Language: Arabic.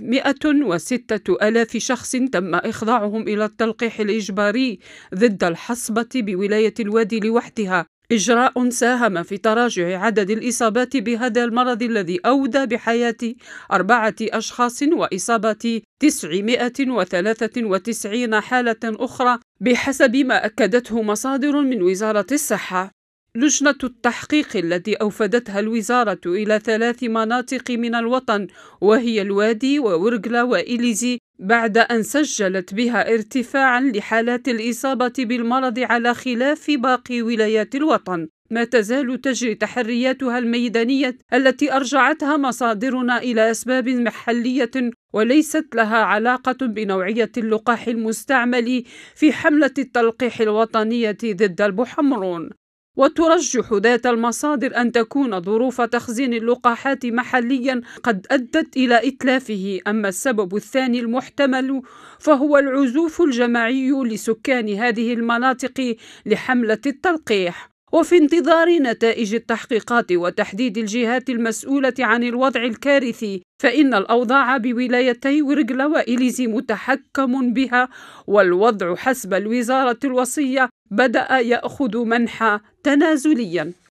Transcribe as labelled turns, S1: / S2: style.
S1: 106 ألاف شخص تم إخضاعهم إلى التلقيح الإجباري ضد الحصبة بولاية الوادي لوحدها إجراء ساهم في تراجع عدد الإصابات بهذا المرض الذي أودى بحياة أربعة أشخاص وإصابة 993 حالة أخرى بحسب ما أكدته مصادر من وزارة الصحة لجنة التحقيق التي أوفدتها الوزارة إلى ثلاث مناطق من الوطن وهي الوادي وورغلا وإليزي بعد أن سجلت بها ارتفاعا لحالات الإصابة بالمرض على خلاف باقي ولايات الوطن ما تزال تجري تحرياتها الميدانية التي أرجعتها مصادرنا إلى أسباب محلية وليست لها علاقة بنوعية اللقاح المستعمل في حملة التلقيح الوطنية ضد البحمرون وترجح ذات المصادر أن تكون ظروف تخزين اللقاحات محليا قد أدت إلى إتلافه أما السبب الثاني المحتمل فهو العزوف الجماعي لسكان هذه المناطق لحملة التلقيح وفي انتظار نتائج التحقيقات وتحديد الجهات المسؤولة عن الوضع الكارثي فإن الأوضاع بولايتي ورقلة وإليزي متحكم بها والوضع حسب الوزارة الوصية بدأ يأخذ منحى تنازليا